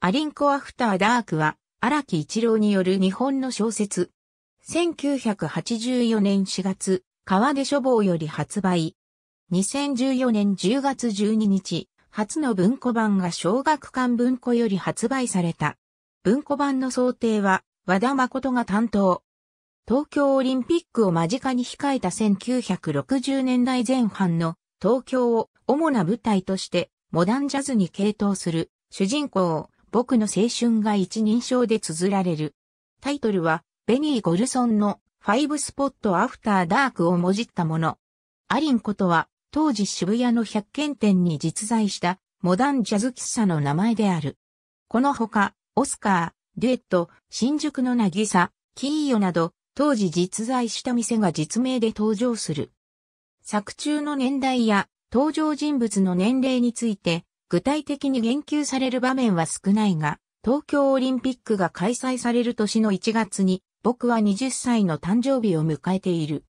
アリンコアフターダークは、荒木一郎による日本の小説。1984年4月、川出書房より発売。2014年10月12日、初の文庫版が小学館文庫より発売された。文庫版の想定は、和田誠が担当。東京オリンピックを間近に控えた1960年代前半の東京を主な舞台として、モダンジャズに傾倒する主人公、僕の青春が一人称で綴られる。タイトルは、ベニー・ゴルソンのファイブスポットアフターダークをもじったもの。アリンことは、当時渋谷の百軒店に実在したモダンジャズ喫茶の名前である。このほか、オスカー、デュエット、新宿のなぎさ、キーヨなど、当時実在した店が実名で登場する。作中の年代や登場人物の年齢について、具体的に言及される場面は少ないが、東京オリンピックが開催される年の1月に、僕は20歳の誕生日を迎えている。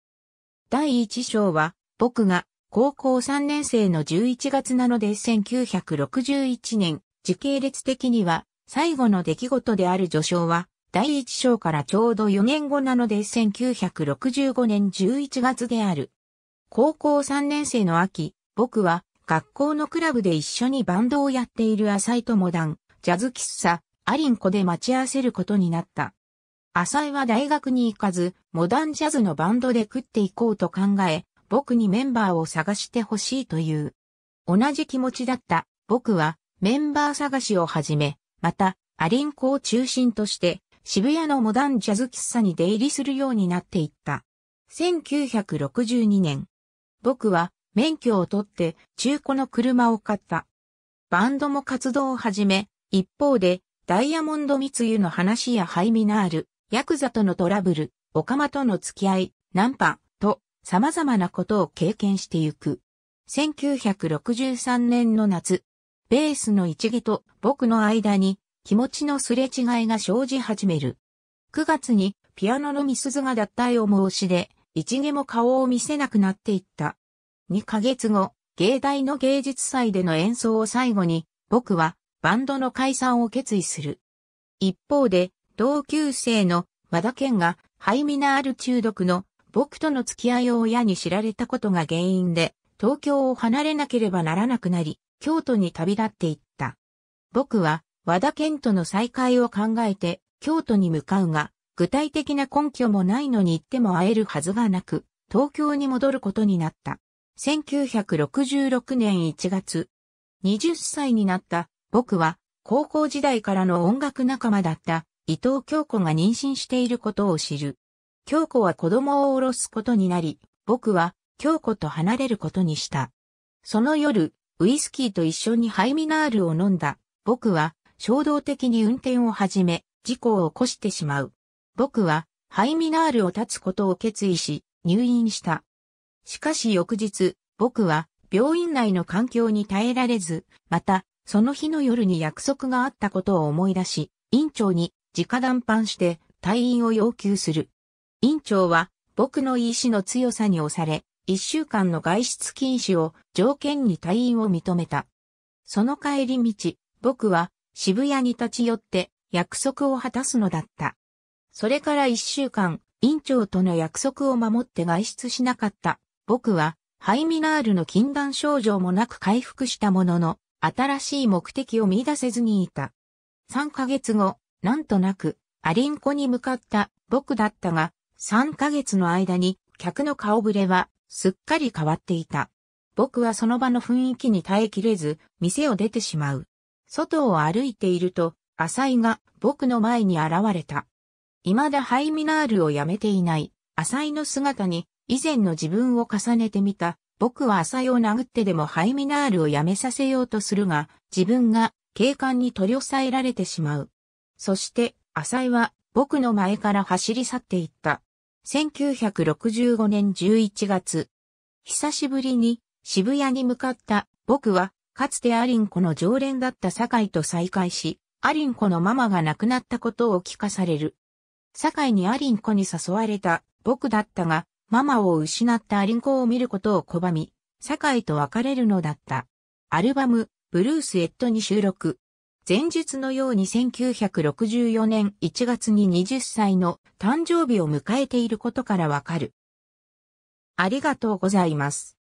第1章は、僕が高校3年生の11月なので1961年、時系列的には、最後の出来事である序章は、第1章からちょうど4年後なので1965年11月である。高校3年生の秋、僕は学校のクラブで一緒にバンドをやっている浅井とモダン、ジャズ喫茶、アリンコで待ち合わせることになった。浅井は大学に行かず、モダンジャズのバンドで食っていこうと考え、僕にメンバーを探してほしいという。同じ気持ちだった僕はメンバー探しを始め、また、アリンコを中心として、渋谷のモダンジャズ喫茶に出入りするようになっていった。1962年、僕は免許を取って中古の車を買った。バンドも活動を始め、一方で、ダイヤモンド密輸の話やハイミナール、ヤクザとのトラブル、オカマとの付き合い、ナンパ、と、様々なことを経験してゆく。1963年の夏、ベースの一毛と僕の間に気持ちのすれ違いが生じ始める。9月にピアノのみすずが脱退を申し出、一毛も顔を見せなくなっていった。2ヶ月後、芸大の芸術祭での演奏を最後に、僕はバンドの解散を決意する。一方で、同級生の和田健がハイミナール中毒の僕との付き合いを親に知られたことが原因で、東京を離れなければならなくなり、京都に旅立っていった。僕は和田健との再会を考えて京都に向かうが、具体的な根拠もないのに行っても会えるはずがなく、東京に戻ることになった。1966年1月、20歳になった僕は高校時代からの音楽仲間だった伊藤京子が妊娠していることを知る。京子は子供を下ろすことになり、僕は京子と離れることにした。その夜、ウイスキーと一緒にハイミナールを飲んだ。僕は衝動的に運転を始め、事故を起こしてしまう。僕はハイミナールを断つことを決意し、入院した。しかし翌日、僕は病院内の環境に耐えられず、また、その日の夜に約束があったことを思い出し、院長に直談判して退院を要求する。院長は僕の意志の強さに押され、一週間の外出禁止を条件に退院を認めた。その帰り道、僕は渋谷に立ち寄って約束を果たすのだった。それから一週間、院長との約束を守って外出しなかった。僕は、ハイミナールの禁断症状もなく回復したものの、新しい目的を見出せずにいた。3ヶ月後、なんとなく、アリンコに向かった僕だったが、3ヶ月の間に客の顔ぶれはすっかり変わっていた。僕はその場の雰囲気に耐えきれず、店を出てしまう。外を歩いていると、浅井が僕の前に現れた。未だハイミナールをやめていない、浅井の姿に以前の自分を重ねてみた。僕は浅井を殴ってでもハイミナールをやめさせようとするが、自分が警官に取り押さえられてしまう。そして浅井は僕の前から走り去っていった。1965年11月。久しぶりに渋谷に向かった僕は、かつてアリンコの常連だった酒井と再会し、アリンコのママが亡くなったことを聞かされる。酒井にアリンコに誘われた僕だったが、ママを失ったアリンコを見ることを拒み、堺と別れるのだった。アルバム、ブルース・エットに収録。前述のように1964年1月に20歳の誕生日を迎えていることからわかる。ありがとうございます。